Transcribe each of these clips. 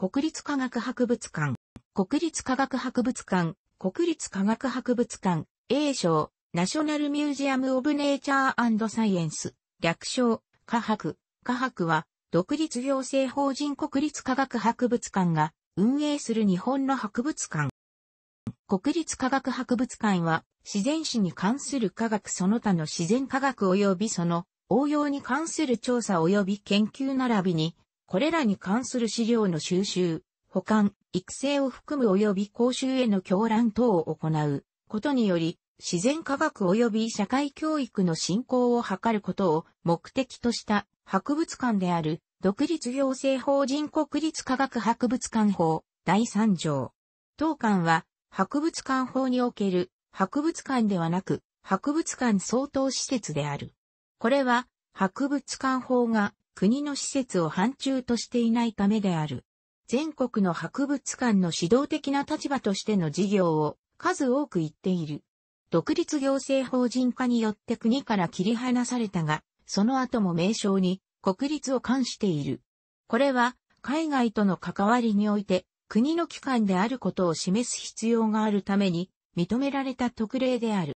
国立科学博物館、国立科学博物館、国立科学博物館、A 賞、ナショナルミュージアム・オブ・ネイチャー・サイエンス、略称、科博。科博は、独立行政法人国立科学博物館が運営する日本の博物館。国立科学博物館は、自然史に関する科学その他の自然科学及びその応用に関する調査及び研究並びに、これらに関する資料の収集、保管、育成を含む及び講習への教覧等を行うことにより、自然科学及び社会教育の振興を図ることを目的とした博物館である独立行政法人国立科学博物館法第3条。当館は博物館法における博物館ではなく博物館相当施設である。これは博物館法が国の施設を範疇としていないためである。全国の博物館の指導的な立場としての事業を数多く言っている。独立行政法人化によって国から切り離されたが、その後も名称に国立を冠している。これは海外との関わりにおいて国の機関であることを示す必要があるために認められた特例である。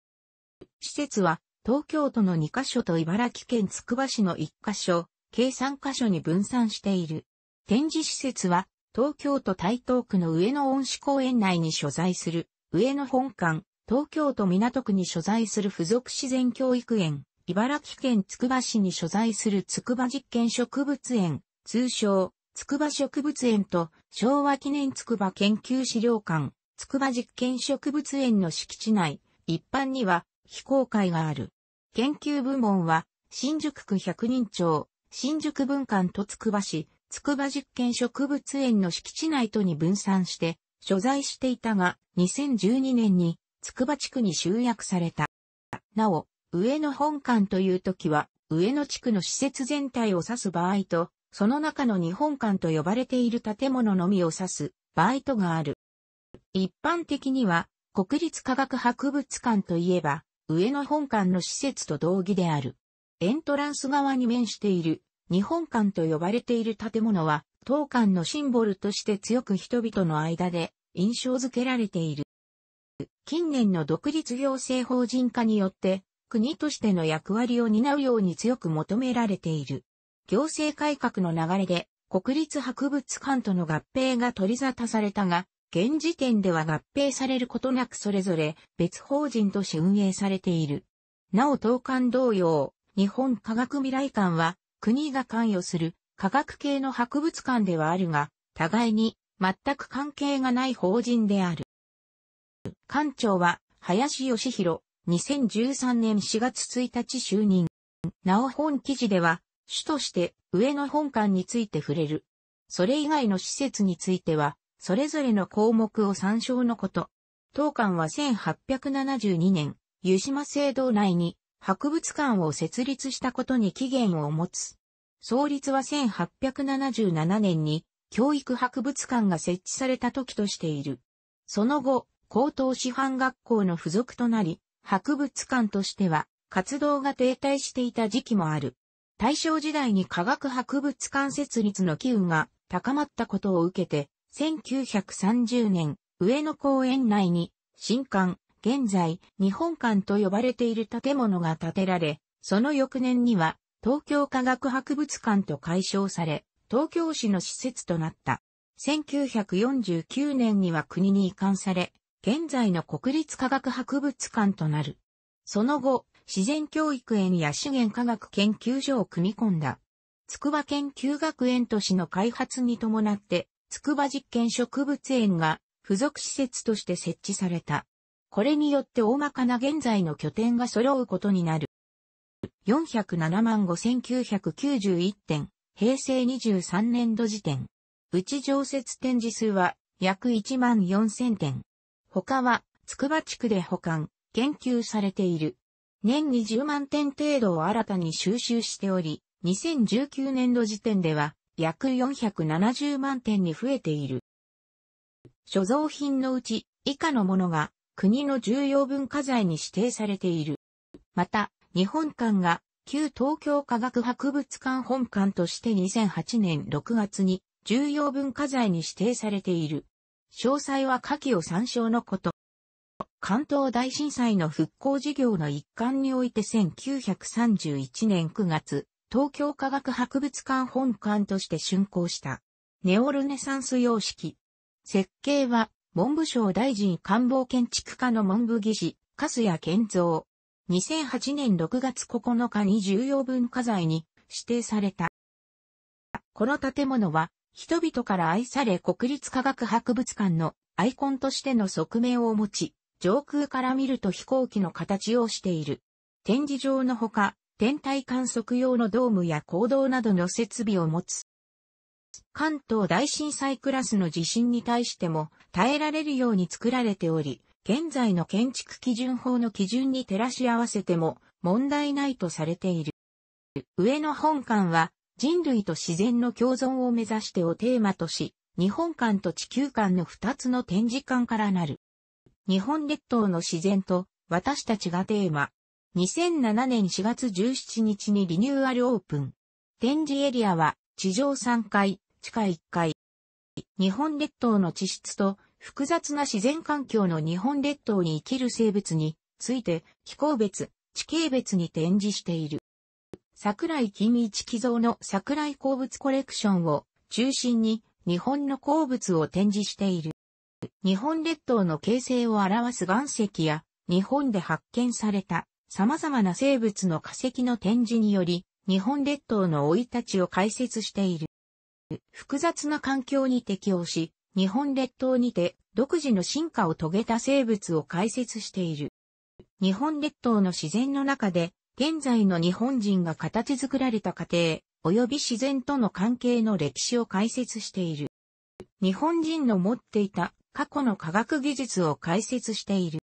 施設は東京都の2カ所と茨城県つくば市の1カ所、計算箇所に分散している。展示施設は、東京都台東区の上野恩賜公園内に所在する、上野本館、東京都港区に所在する付属自然教育園、茨城県つくば市に所在するつくば実験植物園、通称、つくば植物園と昭和記念つくば研究資料館、つくば実験植物園の敷地内、一般には非公開がある。研究部門は、新宿区百人町、新宿文館とつくば市、つくば実験植物園の敷地内とに分散して、所在していたが、2012年に、つくば地区に集約された。なお、上野本館という時は、上野地区の施設全体を指す場合と、その中の日本館と呼ばれている建物のみを指す場合とがある。一般的には、国立科学博物館といえば、上野本館の施設と同義である。エントランス側に面している日本館と呼ばれている建物は、当館のシンボルとして強く人々の間で印象づけられている。近年の独立行政法人化によって、国としての役割を担うように強く求められている。行政改革の流れで、国立博物館との合併が取り沙汰されたが、現時点では合併されることなくそれぞれ別法人として運営されている。なお、東館同様、日本科学未来館は国が関与する科学系の博物館ではあるが、互いに全く関係がない法人である。館長は林義弘、2013年4月1日就任。なお本記事では、主として上野本館について触れる。それ以外の施設については、それぞれの項目を参照のこと。当館は1872年、湯島聖堂内に博物館を設立したことに起源を持つ。創立は1877年に教育博物館が設置された時としている。その後、高等師範学校の付属となり、博物館としては活動が停滞していた時期もある。大正時代に科学博物館設立の機運が高まったことを受けて、1930年、上野公園内に新館、現在、日本館と呼ばれている建物が建てられ、その翌年には、東京科学博物館と解消され、東京市の施設となった。1949年には国に移管され、現在の国立科学博物館となる。その後、自然教育園や資源科学研究所を組み込んだ。筑波研究学園都市の開発に伴って、筑波実験植物園が付属施設として設置された。これによって大まかな現在の拠点が揃うことになる。407万5991点、平成23年度時点。うち常設展示数は約1万4000点。他は、筑波地区で保管、研究されている。年2 0万点程度を新たに収集しており、2019年度時点では約470万点に増えている。所蔵品のうち以下のものが国の重要文化財に指定されている。また、日本館が旧東京科学博物館本館として2008年6月に重要文化財に指定されている。詳細は下記を参照のこと。関東大震災の復興事業の一環において1931年9月、東京科学博物館本館として竣工した。ネオルネサンス様式。設計は文部省大臣官房建築課の文部技師、加須谷健造。2008年6月9日に重要文化財に指定された。この建物は、人々から愛され国立科学博物館のアイコンとしての側面を持ち、上空から見ると飛行機の形をしている。展示場のほか、天体観測用のドームや行動などの設備を持つ。関東大震災クラスの地震に対しても耐えられるように作られており、現在の建築基準法の基準に照らし合わせても問題ないとされている。上野本館は人類と自然の共存を目指してをテーマとし、日本館と地球館の2つの展示館からなる。日本列島の自然と私たちがテーマ。2007年4月17日にリニューアルオープン。展示エリアは地上3階、地下1階。日本列島の地質と複雑な自然環境の日本列島に生きる生物について気候別、地形別に展示している。桜井金一寄造の桜井鉱物コレクションを中心に日本の鉱物を展示している。日本列島の形成を表す岩石や日本で発見された様々な生物の化石の展示により日本列島の生い立ちを解説している。複雑な環境に適応し、日本列島にて独自の進化を遂げた生物を解説している。日本列島の自然の中で、現在の日本人が形作られた過程、及び自然との関係の歴史を解説している。日本人の持っていた過去の科学技術を解説している。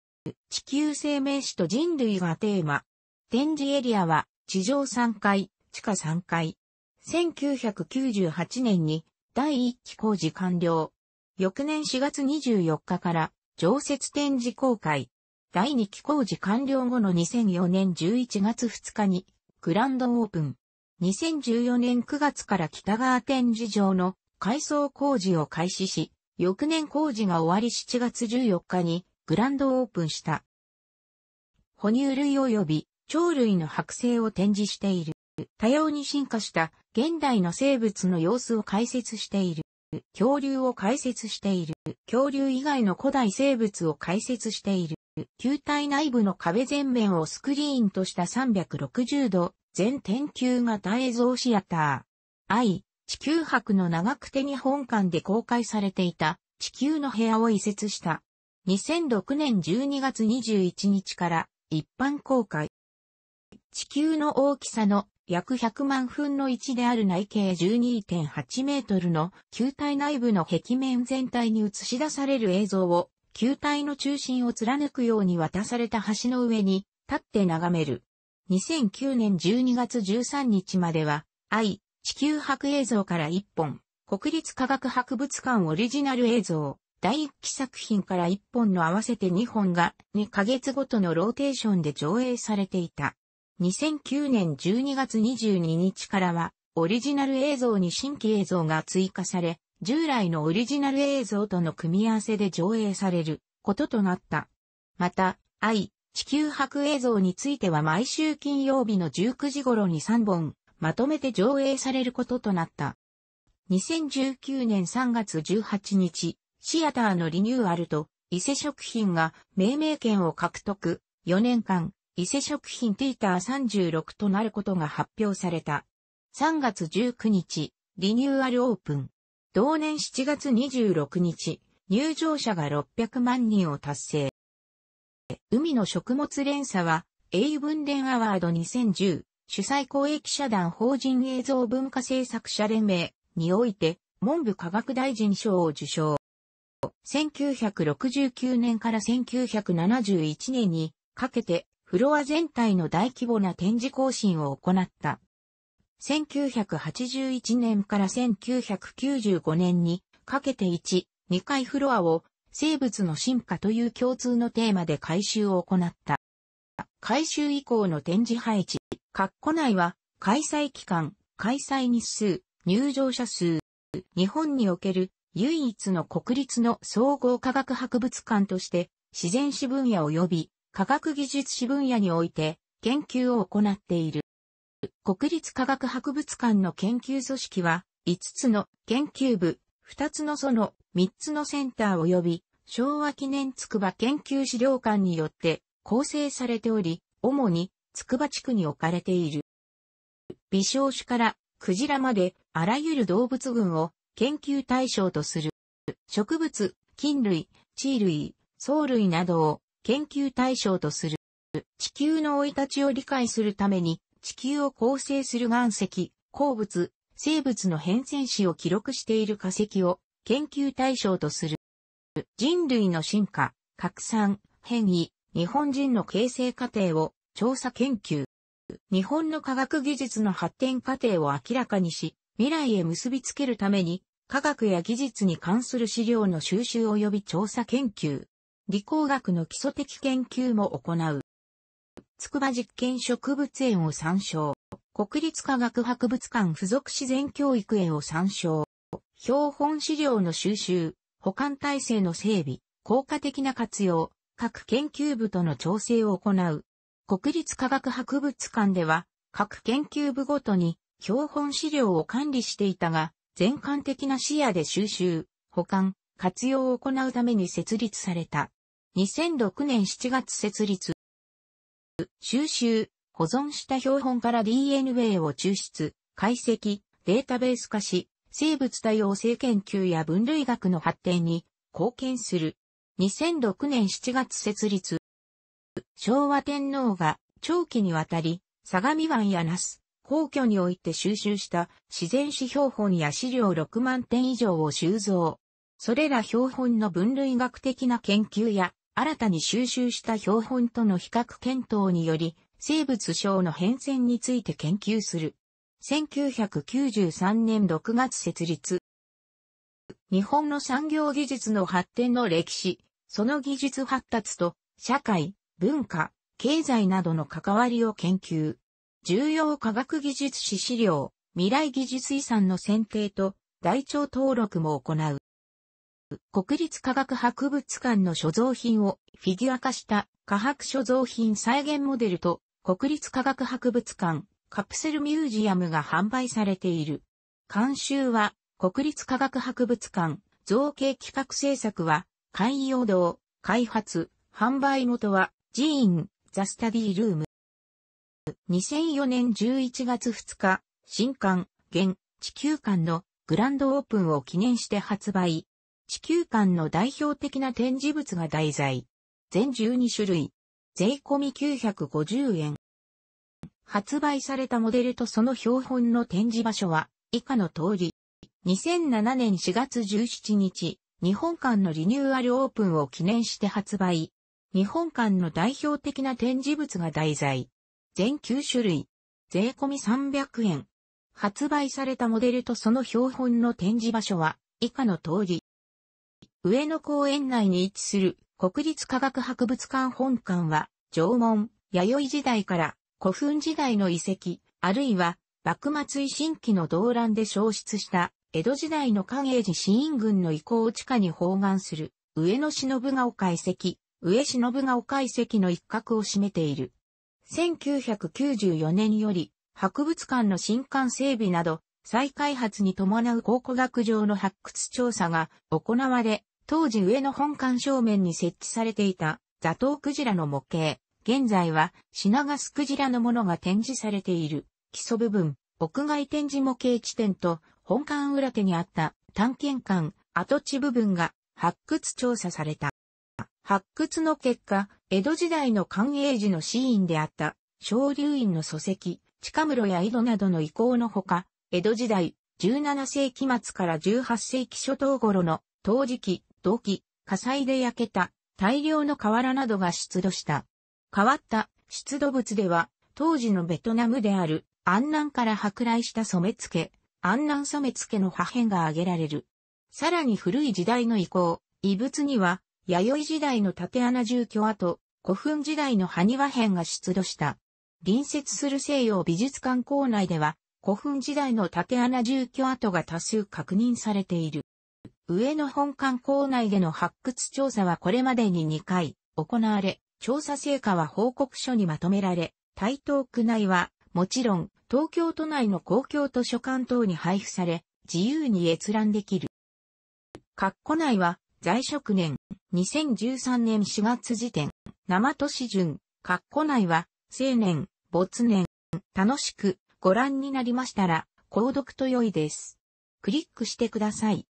地球生命史と人類がテーマ。展示エリアは地上3階、地下3階、1998年に第1期工事完了。翌年4月24日から常設展示公開。第2期工事完了後の2004年11月2日にグランドオープン。2014年9月から北川展示場の改装工事を開始し、翌年工事が終わり7月14日にグランドオープンした。哺乳類及び鳥類の剥製を展示している。多様に進化した現代の生物の様子を解説している。恐竜を解説している。恐竜以外の古代生物を解説している。球体内部の壁全面をスクリーンとした360度、全天球型映像シアター。I、地球博の長く手日本館で公開されていた地球の部屋を移設した。2006年12月21日から一般公開。地球の大きさの約100万分の1である内径12.8メートルの球体内部の壁面全体に映し出される映像を球体の中心を貫くように渡された橋の上に立って眺める。2009年12月13日までは愛地球博映像から1本、国立科学博物館オリジナル映像、第1期作品から1本の合わせて2本が2ヶ月ごとのローテーションで上映されていた。2009年12月22日からは、オリジナル映像に新規映像が追加され、従来のオリジナル映像との組み合わせで上映されることとなった。また、愛、地球博映像については毎週金曜日の19時頃に3本、まとめて上映されることとなった。2019年3月18日、シアターのリニューアルと、伊勢食品が命名権を獲得、4年間、伊勢食品ティーター36となることが発表された。3月19日、リニューアルオープン。同年7月26日、入場者が600万人を達成。海の食物連鎖は、英文連アワード2010、主催公益社団法人映像文化制作者連盟において、文部科学大臣賞を受賞。1969年から1971年にかけてフロア全体の大規模な展示更新を行った。1981年から1995年にかけて1、2回フロアを生物の進化という共通のテーマで改修を行った。改修以降の展示配置、括弧内は開催期間、開催日数、入場者数、日本における唯一の国立の総合科学博物館として自然史分野及び科学技術史分野において研究を行っている。国立科学博物館の研究組織は、5つの研究部、2つの園、3つのセンター及び、昭和記念筑波研究資料館によって構成されており、主に筑波地区に置かれている。微小種からクジラまであらゆる動物群を研究対象とする。植物、菌類、地衣類、藻類などを研究対象とする。地球の生い立ちを理解するために、地球を構成する岩石、鉱物、生物の変遷史を記録している化石を研究対象とする。人類の進化、拡散、変異、日本人の形成過程を調査研究。日本の科学技術の発展過程を明らかにし、未来へ結びつけるために、科学や技術に関する資料の収集及び調査研究。理工学の基礎的研究も行う。筑波実験植物園を参照。国立科学博物館附属自然教育園を参照。標本資料の収集、保管体制の整備、効果的な活用、各研究部との調整を行う。国立科学博物館では、各研究部ごとに標本資料を管理していたが、全館的な視野で収集、保管、活用を行うために設立された。2006年7月設立。収集、保存した標本から DNA を抽出、解析、データベース化し、生物多様性研究や分類学の発展に貢献する。2006年7月設立。昭和天皇が長期にわたり、相模湾や那須、皇居において収集した自然史標本や資料6万点以上を収蔵。それら標本の分類学的な研究や新たに収集した標本との比較検討により、生物賞の変遷について研究する。1993年6月設立。日本の産業技術の発展の歴史、その技術発達と社会、文化、経済などの関わりを研究。重要科学技術史資料、未来技術遺産の選定と台帳登録も行う。国立科学博物館の所蔵品をフィギュア化した科博所蔵品再現モデルと国立科学博物館カプセルミュージアムが販売されている。監修は国立科学博物館造形企画制作は海洋堂開発販売元は寺院ザスタディルーム2004年11月2日新館現地球館のグランドオープンを記念して発売地球館の代表的な展示物が題材。全12種類。税込み950円。発売されたモデルとその標本の展示場所は、以下の通り。2007年4月17日、日本館のリニューアルオープンを記念して発売。日本館の代表的な展示物が題材。全9種類。税込み300円。発売されたモデルとその標本の展示場所は、以下の通り。上野公園内に位置する国立科学博物館本館は、縄文、弥生時代から古墳時代の遺跡、あるいは幕末維新期の動乱で消失した江戸時代の寛永寺新院軍の遺構を地下に包含する上野忍が丘遺跡、上忍が丘遺跡の一角を占めている。1994年より博物館の新館整備など再開発に伴う考古学上の発掘調査が行われ、当時上野本館正面に設置されていた座頭クジラの模型、現在は品ガスクジラのものが展示されている基礎部分、屋外展示模型地点と本館裏手にあった探検館跡地部分が発掘調査された。発掘の結果、江戸時代の寛永時のシーンであった昇竜院の礎石、近室や井戸などの遺構のほか、江戸時代17世紀末から18世紀初頭頃の陶磁器、同期、火災で焼けた大量の瓦などが出土した。変わった出土物では、当時のベトナムである安南から舶来した染付、安南染付の破片が挙げられる。さらに古い時代の遺構、遺物には、弥生時代の縦穴住居跡、古墳時代の埴輪片が出土した。隣接する西洋美術館構内では、古墳時代の縦穴住居跡が多数確認されている。上野本館構内での発掘調査はこれまでに2回行われ、調査成果は報告書にまとめられ、台東区内は、もちろん、東京都内の公共図書館等に配布され、自由に閲覧できる。括弧内は、在職年、2013年4月時点、生都市順、括弧内は、青年、没年、楽しくご覧になりましたら、購読と良いです。クリックしてください。